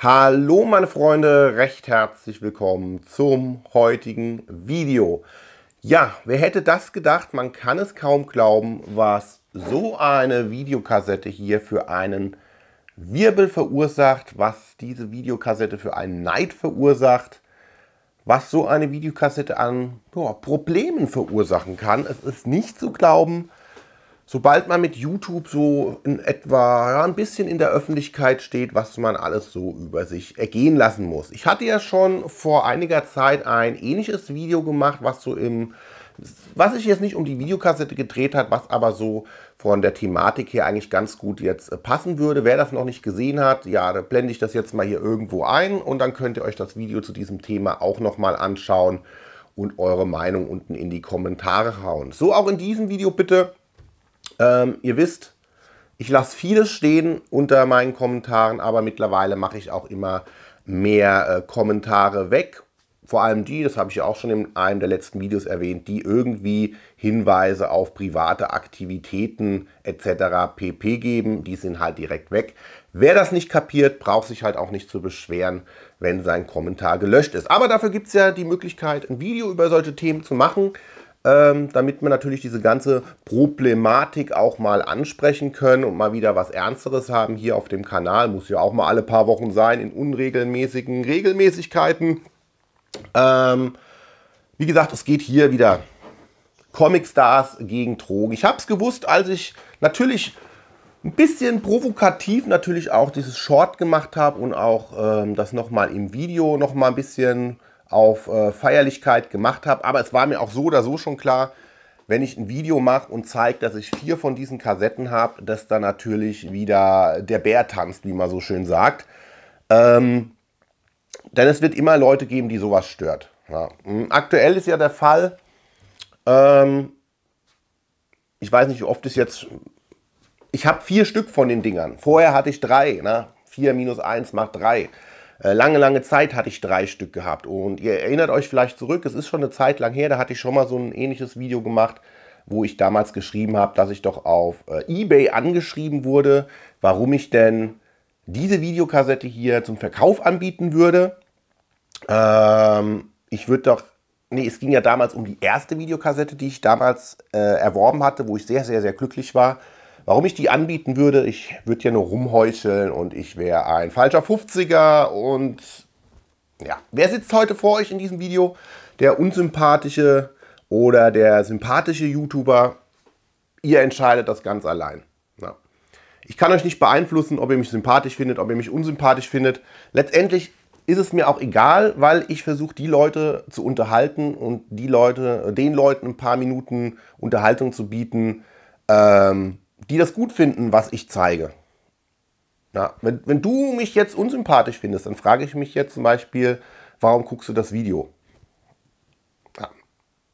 Hallo meine Freunde, recht herzlich willkommen zum heutigen Video. Ja, wer hätte das gedacht, man kann es kaum glauben, was so eine Videokassette hier für einen Wirbel verursacht, was diese Videokassette für einen Neid verursacht, was so eine Videokassette an ja, Problemen verursachen kann. Es ist nicht zu glauben, sobald man mit YouTube so in etwa ja, ein bisschen in der Öffentlichkeit steht, was man alles so über sich ergehen lassen muss. Ich hatte ja schon vor einiger Zeit ein ähnliches Video gemacht, was so im was sich jetzt nicht um die Videokassette gedreht hat, was aber so von der Thematik her eigentlich ganz gut jetzt äh, passen würde. Wer das noch nicht gesehen hat, ja, da blende ich das jetzt mal hier irgendwo ein und dann könnt ihr euch das Video zu diesem Thema auch nochmal anschauen und eure Meinung unten in die Kommentare hauen. So auch in diesem Video bitte ähm, ihr wisst, ich lasse vieles stehen unter meinen Kommentaren, aber mittlerweile mache ich auch immer mehr äh, Kommentare weg. Vor allem die, das habe ich ja auch schon in einem der letzten Videos erwähnt, die irgendwie Hinweise auf private Aktivitäten etc. pp geben. Die sind halt direkt weg. Wer das nicht kapiert, braucht sich halt auch nicht zu beschweren, wenn sein Kommentar gelöscht ist. Aber dafür gibt es ja die Möglichkeit, ein Video über solche Themen zu machen ähm, damit wir natürlich diese ganze Problematik auch mal ansprechen können und mal wieder was Ernsteres haben hier auf dem Kanal. Muss ja auch mal alle paar Wochen sein, in unregelmäßigen Regelmäßigkeiten. Ähm, wie gesagt, es geht hier wieder Comicstars gegen Drogen. Ich habe es gewusst, als ich natürlich ein bisschen provokativ natürlich auch dieses Short gemacht habe und auch ähm, das nochmal im Video nochmal ein bisschen auf äh, Feierlichkeit gemacht habe. Aber es war mir auch so oder so schon klar, wenn ich ein Video mache und zeige, dass ich vier von diesen Kassetten habe, dass da natürlich wieder der Bär tanzt, wie man so schön sagt. Ähm, denn es wird immer Leute geben, die sowas stört. Ja. Mhm. Aktuell ist ja der Fall, ähm, ich weiß nicht, wie oft es jetzt, ich habe vier Stück von den Dingern. Vorher hatte ich drei. Ne? Vier minus eins macht drei. Äh, lange, lange Zeit hatte ich drei Stück gehabt. Und ihr erinnert euch vielleicht zurück, es ist schon eine Zeit lang her, da hatte ich schon mal so ein ähnliches Video gemacht, wo ich damals geschrieben habe, dass ich doch auf äh, eBay angeschrieben wurde, warum ich denn diese Videokassette hier zum Verkauf anbieten würde. Ähm, ich würde doch, nee, es ging ja damals um die erste Videokassette, die ich damals äh, erworben hatte, wo ich sehr, sehr, sehr glücklich war. Warum ich die anbieten würde, ich würde ja nur rumheucheln und ich wäre ein falscher 50er und ja. Wer sitzt heute vor euch in diesem Video? Der unsympathische oder der sympathische YouTuber? Ihr entscheidet das ganz allein. Ja. Ich kann euch nicht beeinflussen, ob ihr mich sympathisch findet, ob ihr mich unsympathisch findet. Letztendlich ist es mir auch egal, weil ich versuche, die Leute zu unterhalten und die Leute, den Leuten ein paar Minuten Unterhaltung zu bieten, ähm, die das gut finden, was ich zeige. Ja, wenn, wenn du mich jetzt unsympathisch findest, dann frage ich mich jetzt zum Beispiel, warum guckst du das Video? Ja,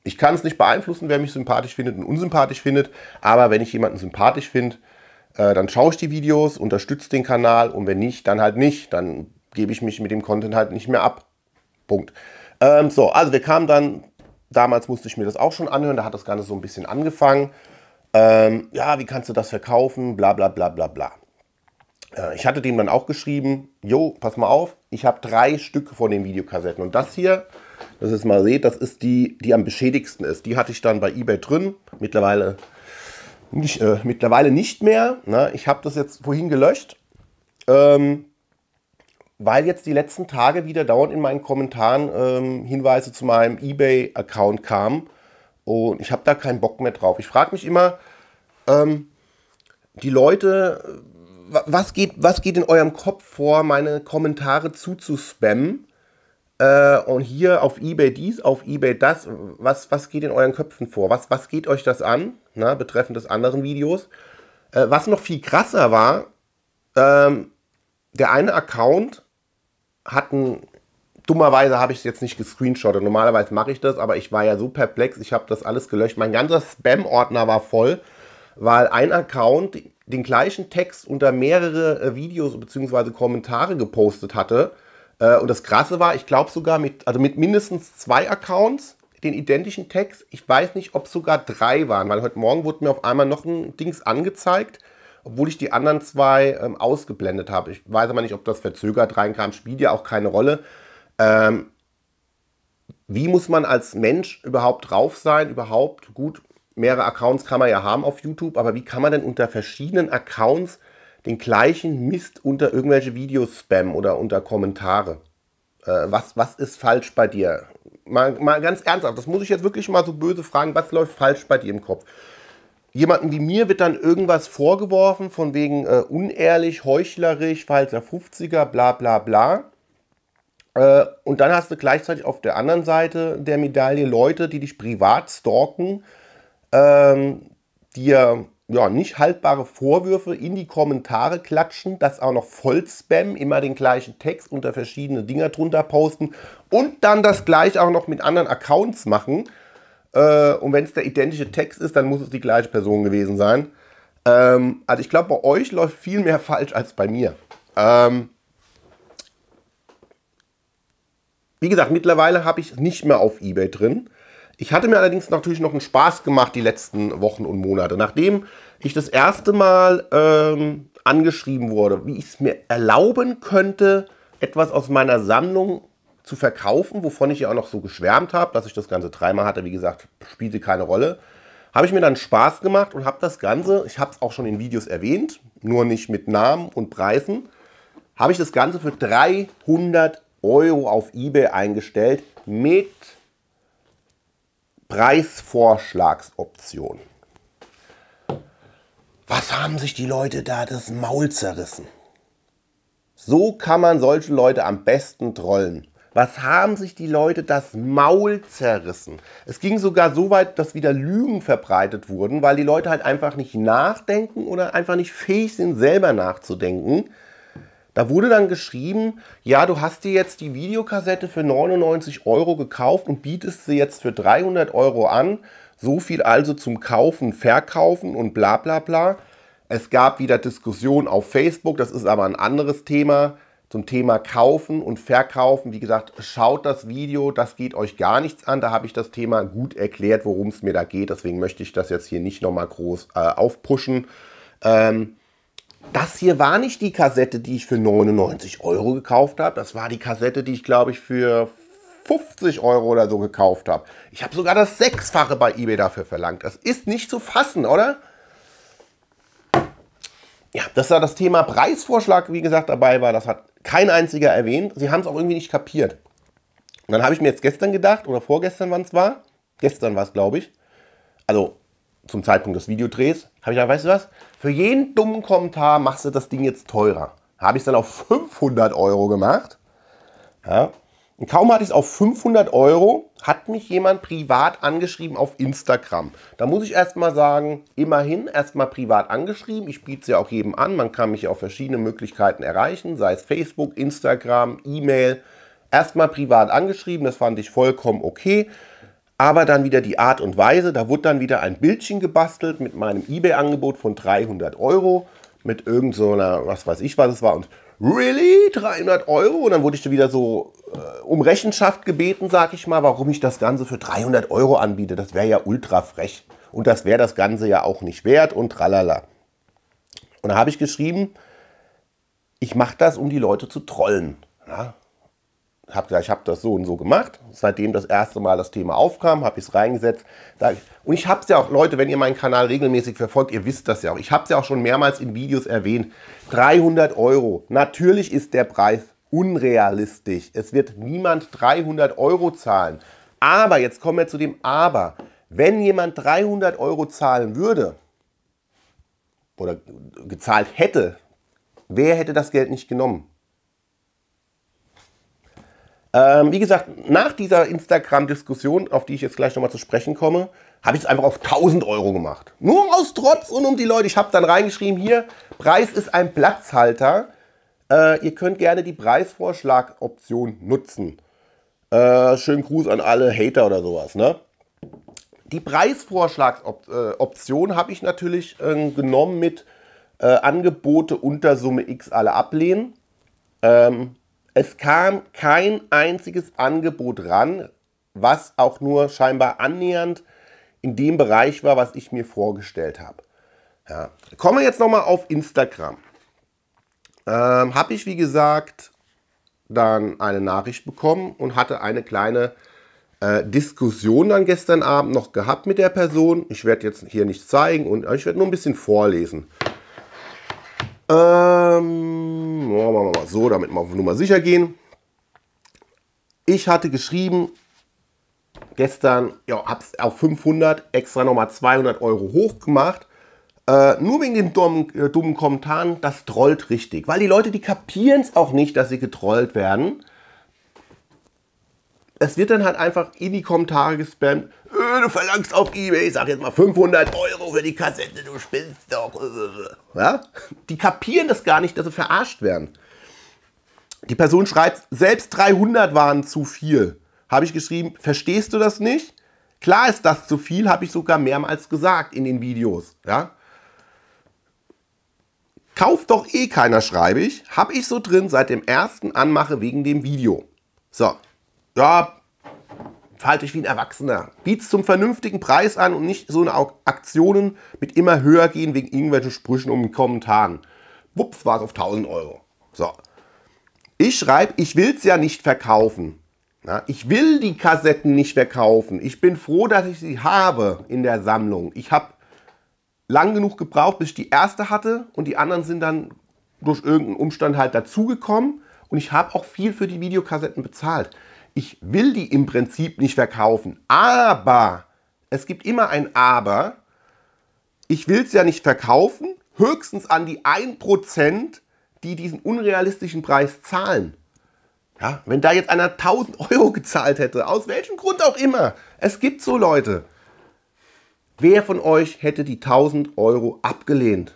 ich kann es nicht beeinflussen, wer mich sympathisch findet und unsympathisch findet, aber wenn ich jemanden sympathisch finde, äh, dann schaue ich die Videos, unterstütze den Kanal und wenn nicht, dann halt nicht. Dann gebe ich mich mit dem Content halt nicht mehr ab. Punkt. Ähm, so, also wir kamen dann, damals musste ich mir das auch schon anhören, da hat das Ganze so ein bisschen angefangen. Ähm, ja, wie kannst du das verkaufen? Bla bla bla bla bla. Äh, ich hatte dem dann auch geschrieben, jo, pass mal auf, ich habe drei Stück von den Videokassetten. Und das hier, das ist mal seht, das ist die, die am beschädigsten ist. Die hatte ich dann bei eBay drin. Mittlerweile nicht, äh, mittlerweile nicht mehr. Ne? Ich habe das jetzt vorhin gelöscht. Ähm, weil jetzt die letzten Tage wieder dauernd in meinen Kommentaren ähm, Hinweise zu meinem eBay-Account kamen. Und ich habe da keinen Bock mehr drauf. Ich frage mich immer, ähm, die Leute, was geht, was geht in eurem Kopf vor, meine Kommentare zuzuspammen? Äh, und hier auf eBay dies, auf eBay das, was, was geht in euren Köpfen vor? Was, was geht euch das an, na, ne, betreffend des anderen Videos? Äh, was noch viel krasser war, ähm, der eine Account hat ein, dummerweise habe ich es jetzt nicht gescreenshottet, normalerweise mache ich das, aber ich war ja so perplex, ich habe das alles gelöscht, mein ganzer Spam-Ordner war voll weil ein Account den gleichen Text unter mehrere äh, Videos bzw. Kommentare gepostet hatte. Äh, und das Krasse war, ich glaube sogar mit, also mit mindestens zwei Accounts den identischen Text. Ich weiß nicht, ob sogar drei waren, weil heute Morgen wurde mir auf einmal noch ein Dings angezeigt, obwohl ich die anderen zwei ähm, ausgeblendet habe. Ich weiß aber nicht, ob das verzögert reinkam, spielt ja auch keine Rolle. Ähm, wie muss man als Mensch überhaupt drauf sein, überhaupt gut mehrere Accounts kann man ja haben auf YouTube, aber wie kann man denn unter verschiedenen Accounts den gleichen Mist unter irgendwelche Videos spammen oder unter Kommentare? Äh, was, was ist falsch bei dir? Mal, mal ganz ernsthaft, das muss ich jetzt wirklich mal so böse fragen, was läuft falsch bei dir im Kopf? Jemanden wie mir wird dann irgendwas vorgeworfen, von wegen äh, unehrlich, heuchlerisch, falscher 50er, bla bla bla. Äh, und dann hast du gleichzeitig auf der anderen Seite der Medaille Leute, die dich privat stalken, ähm, dir ja, nicht haltbare Vorwürfe in die Kommentare klatschen, das auch noch voll Spam, immer den gleichen Text unter verschiedene Dinger drunter posten und dann das gleich auch noch mit anderen Accounts machen. Äh, und wenn es der identische Text ist, dann muss es die gleiche Person gewesen sein. Ähm, also ich glaube, bei euch läuft viel mehr falsch als bei mir. Ähm, wie gesagt, mittlerweile habe ich es nicht mehr auf eBay drin. Ich hatte mir allerdings natürlich noch einen Spaß gemacht die letzten Wochen und Monate. Nachdem ich das erste Mal ähm, angeschrieben wurde, wie ich es mir erlauben könnte, etwas aus meiner Sammlung zu verkaufen, wovon ich ja auch noch so geschwärmt habe, dass ich das Ganze dreimal hatte, wie gesagt, spielte keine Rolle, habe ich mir dann Spaß gemacht und habe das Ganze, ich habe es auch schon in Videos erwähnt, nur nicht mit Namen und Preisen, habe ich das Ganze für 300 Euro auf Ebay eingestellt mit Preisvorschlagsoption. Was haben sich die Leute da das Maul zerrissen? So kann man solche Leute am besten trollen. Was haben sich die Leute das Maul zerrissen? Es ging sogar so weit, dass wieder Lügen verbreitet wurden, weil die Leute halt einfach nicht nachdenken oder einfach nicht fähig sind, selber nachzudenken. Da wurde dann geschrieben, ja, du hast dir jetzt die Videokassette für 99 Euro gekauft und bietest sie jetzt für 300 Euro an. So viel also zum Kaufen, Verkaufen und bla bla bla. Es gab wieder Diskussionen auf Facebook, das ist aber ein anderes Thema. Zum Thema Kaufen und Verkaufen, wie gesagt, schaut das Video, das geht euch gar nichts an. Da habe ich das Thema gut erklärt, worum es mir da geht. Deswegen möchte ich das jetzt hier nicht nochmal groß äh, aufpushen. Ähm, das hier war nicht die Kassette, die ich für 99 Euro gekauft habe. Das war die Kassette, die ich, glaube ich, für 50 Euro oder so gekauft habe. Ich habe sogar das Sechsfache bei eBay dafür verlangt. Das ist nicht zu fassen, oder? Ja, dass da das Thema Preisvorschlag, wie gesagt, dabei war, das hat kein einziger erwähnt. Sie haben es auch irgendwie nicht kapiert. Und dann habe ich mir jetzt gestern gedacht, oder vorgestern, wann es war, gestern war es, glaube ich, also zum Zeitpunkt des Videodrehs, habe ich gedacht, weißt du was? Für jeden dummen Kommentar machst du das Ding jetzt teurer. Habe ich es dann auf 500 Euro gemacht. Ja. Und kaum hatte ich es auf 500 Euro, hat mich jemand privat angeschrieben auf Instagram. Da muss ich erstmal sagen, immerhin erstmal privat angeschrieben. Ich biete es ja auch jedem an. Man kann mich auf verschiedene Möglichkeiten erreichen, sei es Facebook, Instagram, E-Mail. Erstmal privat angeschrieben, das fand ich vollkommen okay aber dann wieder die Art und Weise, da wurde dann wieder ein Bildchen gebastelt mit meinem Ebay-Angebot von 300 Euro, mit irgendeiner, so einer, was weiß ich, was es war und really, 300 Euro? Und dann wurde ich wieder so äh, um Rechenschaft gebeten, sag ich mal, warum ich das Ganze für 300 Euro anbiete, das wäre ja ultra frech und das wäre das Ganze ja auch nicht wert und tralala. Und da habe ich geschrieben, ich mache das, um die Leute zu trollen. Ja? habe gesagt, ich habe das so und so gemacht. Seitdem das erste Mal das Thema aufkam, habe ich es reingesetzt. und ich habe es ja auch, Leute, wenn ihr meinen Kanal regelmäßig verfolgt, ihr wisst das ja auch. Ich habe es ja auch schon mehrmals in Videos erwähnt. 300 Euro. Natürlich ist der Preis unrealistisch. Es wird niemand 300 Euro zahlen. Aber, jetzt kommen wir zu dem Aber. Wenn jemand 300 Euro zahlen würde oder gezahlt hätte, wer hätte das Geld nicht genommen? Ähm, wie gesagt, nach dieser Instagram-Diskussion, auf die ich jetzt gleich nochmal zu sprechen komme, habe ich es einfach auf 1000 Euro gemacht. Nur aus Trotz und um die Leute. Ich habe dann reingeschrieben, hier, Preis ist ein Platzhalter. Äh, ihr könnt gerne die Preisvorschlagoption nutzen. Äh, schönen Gruß an alle Hater oder sowas. Ne? Die Preisvorschlagsoption habe ich natürlich äh, genommen mit äh, Angebote unter Summe X alle ablehnen. Ähm, es kam kein einziges Angebot ran, was auch nur scheinbar annähernd in dem Bereich war, was ich mir vorgestellt habe. Ja. Kommen wir jetzt nochmal auf Instagram. Ähm, habe ich, wie gesagt, dann eine Nachricht bekommen und hatte eine kleine äh, Diskussion dann gestern Abend noch gehabt mit der Person. Ich werde jetzt hier nichts zeigen und ich werde nur ein bisschen vorlesen. Ähm, machen wir mal so, damit wir auf Nummer sicher gehen. Ich hatte geschrieben, gestern, ja, hab's auf 500 extra nochmal 200 Euro hochgemacht. Äh, nur wegen den dummen, äh, dummen Kommentaren, das trollt richtig. Weil die Leute, die kapieren es auch nicht, dass sie getrollt werden das wird dann halt einfach in die Kommentare gespammt. Äh, du verlangst auf Ebay, ich sag jetzt mal 500 Euro für die Kassette, du spinnst doch. Ja? Die kapieren das gar nicht, dass sie verarscht werden. Die Person schreibt, selbst 300 waren zu viel. Habe ich geschrieben, verstehst du das nicht? Klar ist das zu viel, habe ich sogar mehrmals gesagt in den Videos. Ja? Kauft doch eh keiner, schreibe ich. Habe ich so drin seit dem ersten Anmache wegen dem Video. So, ja, verhalte ich wie ein Erwachsener. Biet's zum vernünftigen Preis an und nicht so eine Aktionen mit immer höher gehen wegen irgendwelchen Sprüchen um den Kommentaren. Wupps, war es auf 1000 Euro. So. Ich schreibe, ich will es ja nicht verkaufen. Na, ich will die Kassetten nicht verkaufen. Ich bin froh, dass ich sie habe in der Sammlung. Ich habe lang genug gebraucht, bis ich die erste hatte und die anderen sind dann durch irgendeinen Umstand halt dazugekommen. Und ich habe auch viel für die Videokassetten bezahlt ich will die im Prinzip nicht verkaufen. Aber, es gibt immer ein Aber, ich will es ja nicht verkaufen, höchstens an die 1%, die diesen unrealistischen Preis zahlen. Ja, wenn da jetzt einer 1000 Euro gezahlt hätte, aus welchem Grund auch immer, es gibt so Leute. Wer von euch hätte die 1000 Euro abgelehnt?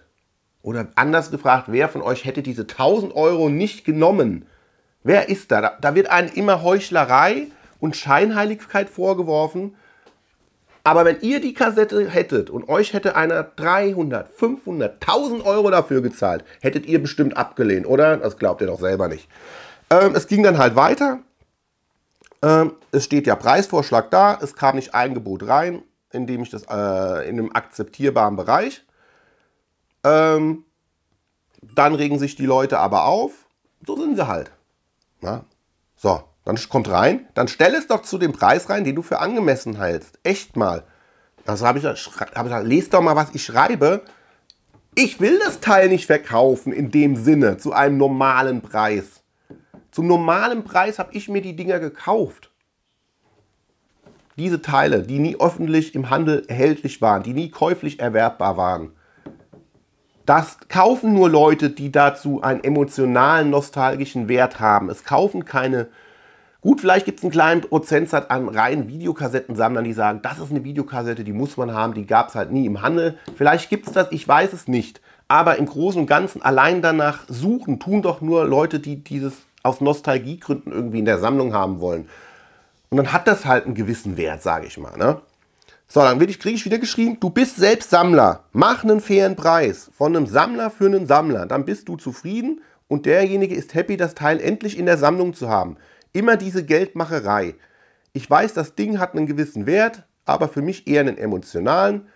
Oder anders gefragt, wer von euch hätte diese 1000 Euro nicht genommen? Wer ist da? Da wird einem immer Heuchlerei und Scheinheiligkeit vorgeworfen. Aber wenn ihr die Kassette hättet und euch hätte einer 300, 500, 1000 Euro dafür gezahlt, hättet ihr bestimmt abgelehnt, oder? Das glaubt ihr doch selber nicht. Ähm, es ging dann halt weiter. Ähm, es steht ja Preisvorschlag da. Es kam nicht ein Gebot rein, indem ich das äh, in einem akzeptierbaren Bereich. Ähm, dann regen sich die Leute aber auf. So sind sie halt. Na? So, dann kommt rein, dann stell es doch zu dem Preis rein, den du für angemessen hältst. Echt mal. Also habe ich, hab lest doch mal, was ich schreibe. Ich will das Teil nicht verkaufen in dem Sinne, zu einem normalen Preis. Zum normalen Preis habe ich mir die Dinger gekauft. Diese Teile, die nie öffentlich im Handel erhältlich waren, die nie käuflich erwerbbar waren. Das kaufen nur Leute, die dazu einen emotionalen, nostalgischen Wert haben. Es kaufen keine. Gut, vielleicht gibt es einen kleinen Prozentsatz an reinen Videokassettensammlern, die sagen, das ist eine Videokassette, die muss man haben, die gab es halt nie im Handel. Vielleicht gibt es das, ich weiß es nicht. Aber im Großen und Ganzen allein danach suchen, tun doch nur Leute, die dieses aus Nostalgiegründen irgendwie in der Sammlung haben wollen. Und dann hat das halt einen gewissen Wert, sage ich mal. Ne? So, dann kriege ich wieder geschrieben, du bist selbst Sammler. Mach einen fairen Preis von einem Sammler für einen Sammler. Dann bist du zufrieden und derjenige ist happy, das Teil endlich in der Sammlung zu haben. Immer diese Geldmacherei. Ich weiß, das Ding hat einen gewissen Wert, aber für mich eher einen emotionalen.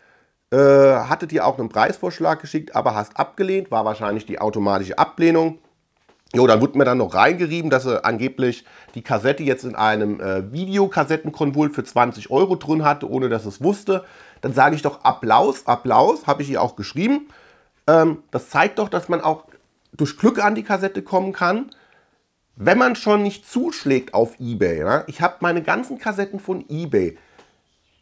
Äh, hatte dir auch einen Preisvorschlag geschickt, aber hast abgelehnt, war wahrscheinlich die automatische Ablehnung. Jo, dann wurde mir dann noch reingerieben, dass er angeblich die Kassette jetzt in einem äh, Videokassettenkonvolut für 20 Euro drin hatte, ohne dass es wusste. Dann sage ich doch Applaus, Applaus, habe ich ihr auch geschrieben. Ähm, das zeigt doch, dass man auch durch Glück an die Kassette kommen kann, wenn man schon nicht zuschlägt auf eBay. Ja? Ich habe meine ganzen Kassetten von eBay.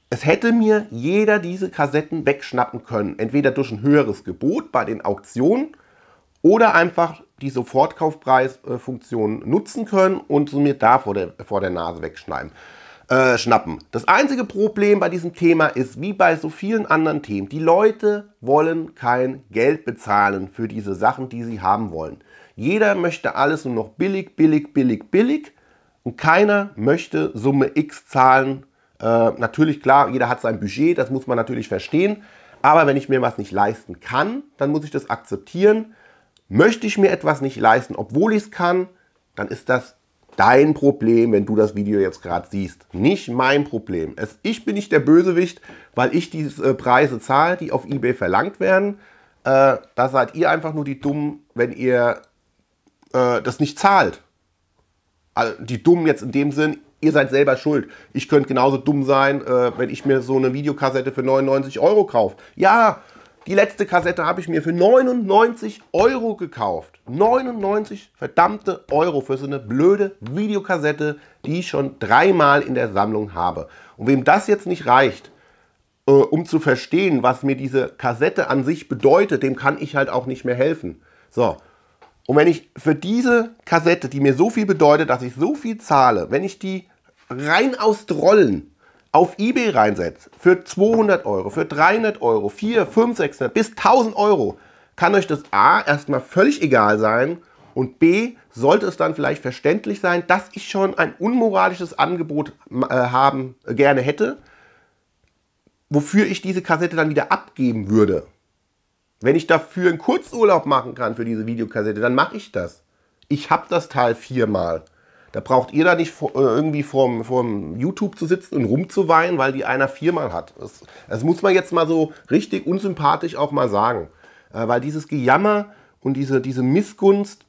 Es hätte mir jeder diese Kassetten wegschnappen können, entweder durch ein höheres Gebot bei den Auktionen oder einfach die Sofortkaufpreisfunktion nutzen können und so mir da vor der, vor der Nase wegschneiden. Äh, schnappen. Das einzige Problem bei diesem Thema ist, wie bei so vielen anderen Themen, die Leute wollen kein Geld bezahlen für diese Sachen, die sie haben wollen. Jeder möchte alles nur noch billig, billig, billig, billig und keiner möchte Summe X zahlen. Äh, natürlich, klar, jeder hat sein Budget, das muss man natürlich verstehen. Aber wenn ich mir was nicht leisten kann, dann muss ich das akzeptieren Möchte ich mir etwas nicht leisten, obwohl ich es kann, dann ist das dein Problem, wenn du das Video jetzt gerade siehst. Nicht mein Problem. Es, ich bin nicht der Bösewicht, weil ich diese äh, Preise zahle, die auf eBay verlangt werden. Äh, da seid ihr einfach nur die Dummen, wenn ihr äh, das nicht zahlt. Also die Dummen jetzt in dem Sinn, ihr seid selber schuld. Ich könnte genauso dumm sein, äh, wenn ich mir so eine Videokassette für 99 Euro kaufe. Ja, die letzte Kassette habe ich mir für 99 Euro gekauft. 99 verdammte Euro für so eine blöde Videokassette, die ich schon dreimal in der Sammlung habe. Und wem das jetzt nicht reicht, äh, um zu verstehen, was mir diese Kassette an sich bedeutet, dem kann ich halt auch nicht mehr helfen. So, und wenn ich für diese Kassette, die mir so viel bedeutet, dass ich so viel zahle, wenn ich die rein aus Trollen auf Ebay reinsetzt, für 200 Euro, für 300 Euro, 4, 5, 600 bis 1000 Euro, kann euch das A erstmal völlig egal sein und B sollte es dann vielleicht verständlich sein, dass ich schon ein unmoralisches Angebot äh, haben äh, gerne hätte, wofür ich diese Kassette dann wieder abgeben würde. Wenn ich dafür einen Kurzurlaub machen kann für diese Videokassette, dann mache ich das. Ich habe das Teil viermal. Da braucht ihr da nicht äh, irgendwie vorm, vorm YouTube zu sitzen und rumzuweinen, weil die einer viermal hat. Das, das muss man jetzt mal so richtig unsympathisch auch mal sagen. Äh, weil dieses Gejammer und diese, diese Missgunst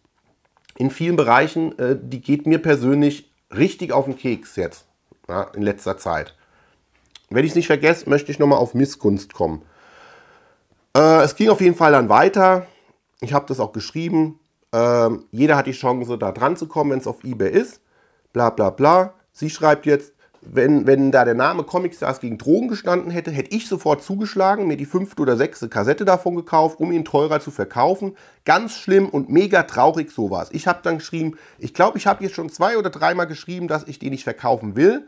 in vielen Bereichen, äh, die geht mir persönlich richtig auf den Keks jetzt, ja, in letzter Zeit. Wenn ich es nicht vergesse, möchte ich nochmal auf Missgunst kommen. Äh, es ging auf jeden Fall dann weiter. Ich habe das auch geschrieben. Ähm, jeder hat die Chance, da dran zu kommen, wenn es auf eBay ist. Bla bla bla. Sie schreibt jetzt, wenn, wenn da der Name Comic Stars gegen Drogen gestanden hätte, hätte ich sofort zugeschlagen, mir die fünfte oder sechste Kassette davon gekauft, um ihn teurer zu verkaufen. Ganz schlimm und mega traurig sowas. Ich habe dann geschrieben, ich glaube, ich habe jetzt schon zwei oder dreimal geschrieben, dass ich die nicht verkaufen will.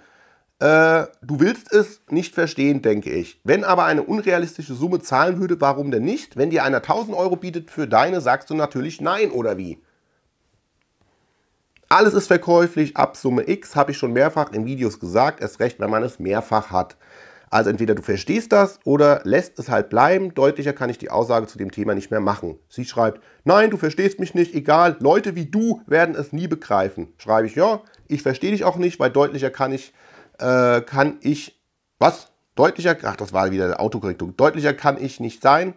Äh, du willst es nicht verstehen, denke ich. Wenn aber eine unrealistische Summe zahlen würde, warum denn nicht? Wenn dir einer 1000 Euro bietet für deine, sagst du natürlich nein oder wie? Alles ist verkäuflich ab Summe X, habe ich schon mehrfach in Videos gesagt, erst recht, wenn man es mehrfach hat. Also entweder du verstehst das oder lässt es halt bleiben. Deutlicher kann ich die Aussage zu dem Thema nicht mehr machen. Sie schreibt, nein, du verstehst mich nicht, egal, Leute wie du werden es nie begreifen. Schreibe ich, ja, ich verstehe dich auch nicht, weil deutlicher kann ich äh, kann ich, was? Deutlicher, ach, das war wieder Autokorrektur. Deutlicher kann ich nicht sein.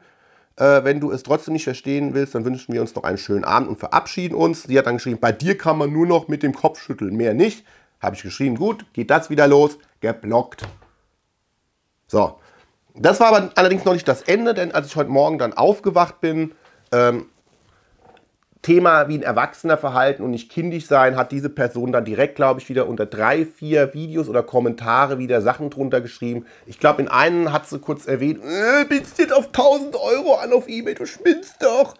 Äh, wenn du es trotzdem nicht verstehen willst, dann wünschen wir uns noch einen schönen Abend und verabschieden uns. Sie hat dann geschrieben, bei dir kann man nur noch mit dem Kopf schütteln, mehr nicht. Habe ich geschrieben, gut, geht das wieder los, geblockt. So, das war aber allerdings noch nicht das Ende, denn als ich heute Morgen dann aufgewacht bin, ähm, Thema wie ein Erwachsener verhalten und nicht kindisch sein, hat diese Person dann direkt, glaube ich, wieder unter drei, vier Videos oder Kommentare wieder Sachen drunter geschrieben. Ich glaube, in einem hat sie kurz erwähnt, äh, bindst jetzt auf 1000 Euro an auf Ebay, du spinnst doch.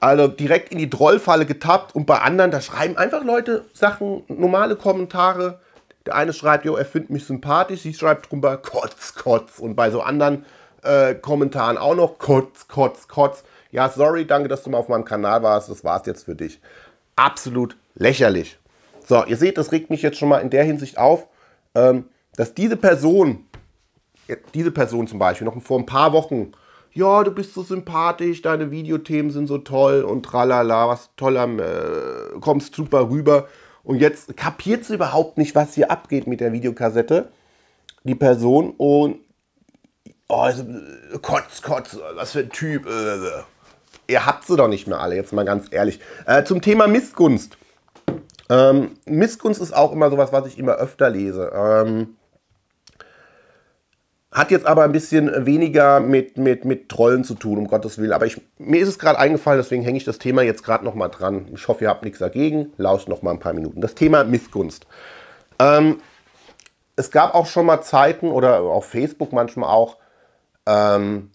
Also direkt in die Trollfalle getappt und bei anderen, da schreiben einfach Leute Sachen, normale Kommentare. Der eine schreibt, jo, er findet mich sympathisch, sie schreibt drunter, kotz, kotz. Und bei so anderen äh, Kommentaren auch noch, kotz, kotz, kotz ja, sorry, danke, dass du mal auf meinem Kanal warst, das war es jetzt für dich. Absolut lächerlich. So, ihr seht, das regt mich jetzt schon mal in der Hinsicht auf, ähm, dass diese Person, äh, diese Person zum Beispiel, noch vor ein paar Wochen, ja, du bist so sympathisch, deine Videothemen sind so toll und tralala, was toll am, äh, kommst super rüber. Und jetzt kapiert sie überhaupt nicht, was hier abgeht mit der Videokassette, die Person. Und, oh, also, äh, kotz, kotz, was für ein Typ. Äh, Äh, ihr habt sie doch nicht mehr alle, jetzt mal ganz ehrlich. Äh, zum Thema Missgunst. Ähm, Missgunst ist auch immer sowas, was ich immer öfter lese. Ähm, hat jetzt aber ein bisschen weniger mit, mit, mit Trollen zu tun, um Gottes Willen. Aber ich, mir ist es gerade eingefallen, deswegen hänge ich das Thema jetzt gerade nochmal dran. Ich hoffe, ihr habt nichts dagegen. Lauscht nochmal ein paar Minuten. Das Thema Missgunst. Ähm, es gab auch schon mal Zeiten oder auf Facebook manchmal auch, ähm,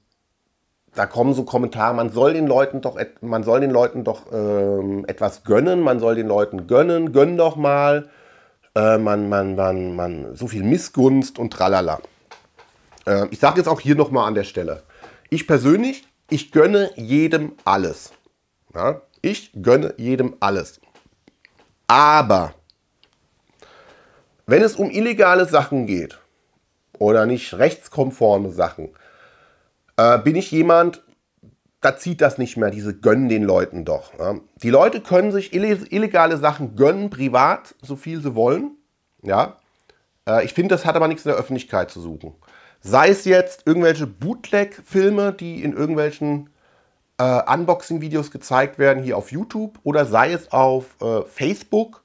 da kommen so Kommentare, man soll den Leuten doch, man soll den Leuten doch ähm, etwas gönnen, man soll den Leuten gönnen, gönn doch mal, äh, man, man, man, man, so viel Missgunst und tralala. Äh, ich sage jetzt auch hier nochmal an der Stelle, ich persönlich, ich gönne jedem alles. Ja? Ich gönne jedem alles. Aber, wenn es um illegale Sachen geht, oder nicht rechtskonforme Sachen, äh, bin ich jemand, da zieht das nicht mehr, diese gönnen den Leuten doch. Ja. Ne? Die Leute können sich illegale Sachen gönnen, privat, so viel sie wollen. Ja. Äh, ich finde, das hat aber nichts in der Öffentlichkeit zu suchen. Sei es jetzt irgendwelche Bootleg-Filme, die in irgendwelchen äh, Unboxing-Videos gezeigt werden, hier auf YouTube, oder sei es auf äh, Facebook,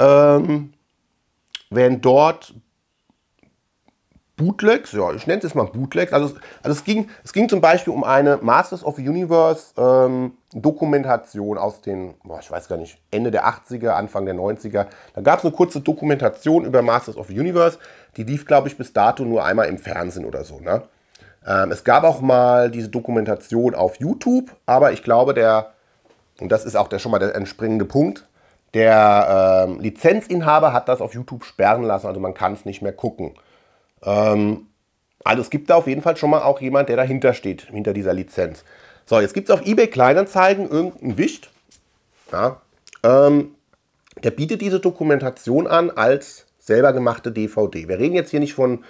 ähm, werden dort Bootlegs, ja, ich nenne es jetzt mal Bootlegs. Also, also es, ging, es ging zum Beispiel um eine Masters of Universe ähm, Dokumentation aus den, boah, ich weiß gar nicht, Ende der 80er, Anfang der 90er. Da gab es eine kurze Dokumentation über Masters of Universe. Die lief, glaube ich, bis dato nur einmal im Fernsehen oder so. Ne? Ähm, es gab auch mal diese Dokumentation auf YouTube, aber ich glaube, der, und das ist auch der, schon mal der entspringende Punkt, der ähm, Lizenzinhaber hat das auf YouTube sperren lassen, also man kann es nicht mehr gucken. Ähm, also es gibt da auf jeden Fall schon mal auch jemand, der dahinter steht, hinter dieser Lizenz. So, jetzt gibt es auf eBay Kleinanzeigen irgendeinen Wicht. Ja, ähm, der bietet diese Dokumentation an als selber gemachte DVD. Wir reden jetzt hier nicht von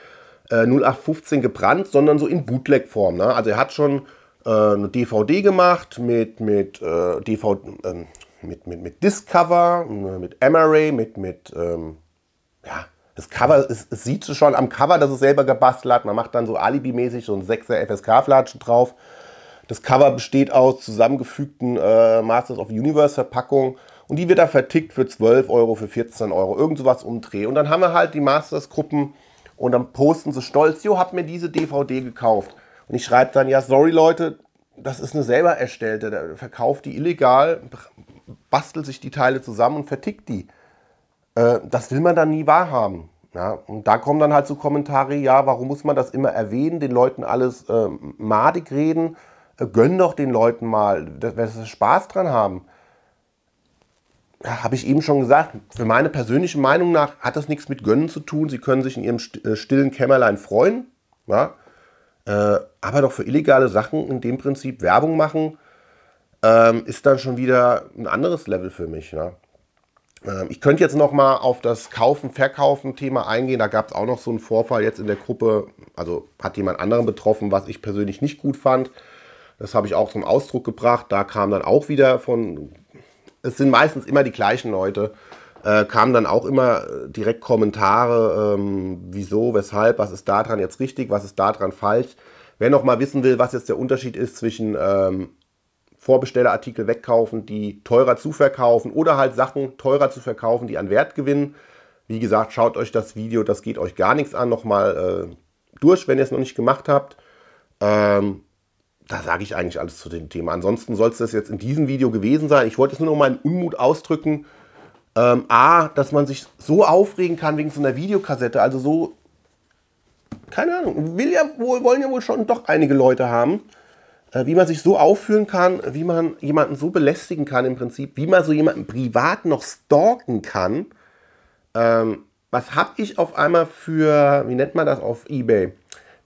äh, 0815 gebrannt, sondern so in Bootleg-Form. Ne? Also er hat schon äh, eine DVD gemacht mit, mit, äh, DVD, ähm, mit, mit, mit Discover, äh, mit MRA, mit, mit ähm, ja, das Cover, es, es sieht schon am Cover, dass es selber gebastelt hat. Man macht dann so alibimäßig so ein 6er FSK-Flatschen drauf. Das Cover besteht aus zusammengefügten äh, Masters of Universe-Verpackungen. Und die wird da vertickt für 12 Euro, für 14 Euro, irgend sowas umdrehen. Und dann haben wir halt die Masters-Gruppen und dann posten sie stolz, jo, hab mir diese DVD gekauft. Und ich schreibe dann, ja, sorry Leute, das ist eine selber erstellte, verkauft die illegal, bastelt sich die Teile zusammen und vertickt die. Äh, das will man dann nie wahrhaben. Ja, und da kommen dann halt so Kommentare, ja, warum muss man das immer erwähnen, den Leuten alles äh, madig reden, äh, gönn doch den Leuten mal, dass, dass sie Spaß dran haben. Ja, Habe ich eben schon gesagt, für meine persönliche Meinung nach hat das nichts mit Gönnen zu tun. Sie können sich in ihrem äh, stillen Kämmerlein freuen, ja? Äh, aber doch für illegale Sachen in dem Prinzip Werbung machen, ähm, ist dann schon wieder ein anderes Level für mich. Ja? Ähm, ich könnte jetzt noch mal auf das Kaufen-Verkaufen-Thema eingehen. Da gab es auch noch so einen Vorfall jetzt in der Gruppe. Also hat jemand anderen betroffen, was ich persönlich nicht gut fand. Das habe ich auch zum Ausdruck gebracht. Da kam dann auch wieder von, es sind meistens immer die gleichen Leute, äh, kamen dann auch immer äh, direkt Kommentare, ähm, wieso, weshalb, was ist daran jetzt richtig, was ist daran falsch. Wer noch mal wissen will, was jetzt der Unterschied ist zwischen ähm, Vorbestellerartikel wegkaufen, die teurer zu verkaufen oder halt Sachen teurer zu verkaufen, die an Wert gewinnen. Wie gesagt, schaut euch das Video, das geht euch gar nichts an, nochmal äh, durch, wenn ihr es noch nicht gemacht habt. Ähm, da sage ich eigentlich alles zu dem Thema. Ansonsten soll es das jetzt in diesem Video gewesen sein. Ich wollte es nur noch meinen Unmut ausdrücken. Ähm, A, dass man sich so aufregen kann wegen so einer Videokassette, also so, keine Ahnung, will ja wohl, wollen ja wohl schon doch einige Leute haben. Äh, wie man sich so aufführen kann, wie man jemanden so belästigen kann im Prinzip, wie man so jemanden privat noch stalken kann. Ähm, was habe ich auf einmal für, wie nennt man das auf eBay?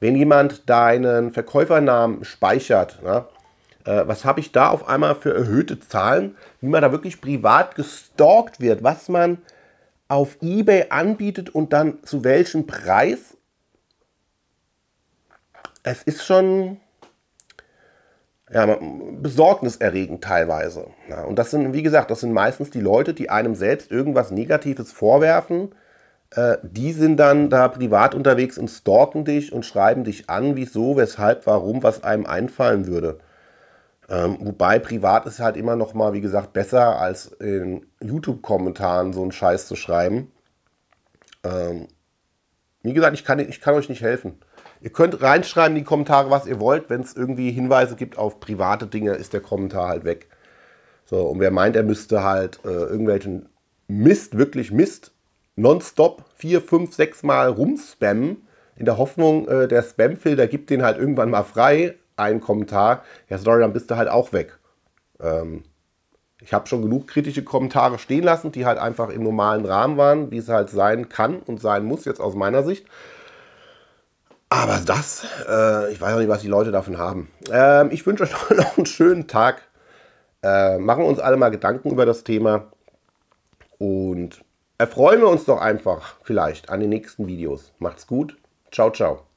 Wenn jemand deinen Verkäufernamen speichert, na, ne, äh, was habe ich da auf einmal für erhöhte Zahlen, wie man da wirklich privat gestalkt wird, was man auf eBay anbietet und dann zu welchem Preis? Es ist schon ja, besorgniserregend teilweise. Ja, und das sind, wie gesagt, das sind meistens die Leute, die einem selbst irgendwas Negatives vorwerfen. Äh, die sind dann da privat unterwegs und stalken dich und schreiben dich an, wieso, weshalb, warum, was einem einfallen würde. Ähm, wobei privat ist halt immer noch mal, wie gesagt, besser als in YouTube-Kommentaren so einen Scheiß zu schreiben. Ähm, wie gesagt, ich kann, ich kann euch nicht helfen. Ihr könnt reinschreiben in die Kommentare, was ihr wollt. Wenn es irgendwie Hinweise gibt auf private Dinge, ist der Kommentar halt weg. So, und wer meint, er müsste halt äh, irgendwelchen Mist, wirklich Mist, nonstop vier, fünf, sechs Mal rumspammen, in der Hoffnung, äh, der Spamfilter gibt den halt irgendwann mal frei, einen Kommentar. Ja, sorry, dann bist du halt auch weg. Ähm, ich habe schon genug kritische Kommentare stehen lassen, die halt einfach im normalen Rahmen waren, wie es halt sein kann und sein muss, jetzt aus meiner Sicht. Aber das, äh, ich weiß auch nicht, was die Leute davon haben. Ähm, ich wünsche euch noch einen schönen Tag. Äh, machen uns alle mal Gedanken über das Thema. Und erfreuen wir uns doch einfach vielleicht an den nächsten Videos. Macht's gut. Ciao, ciao.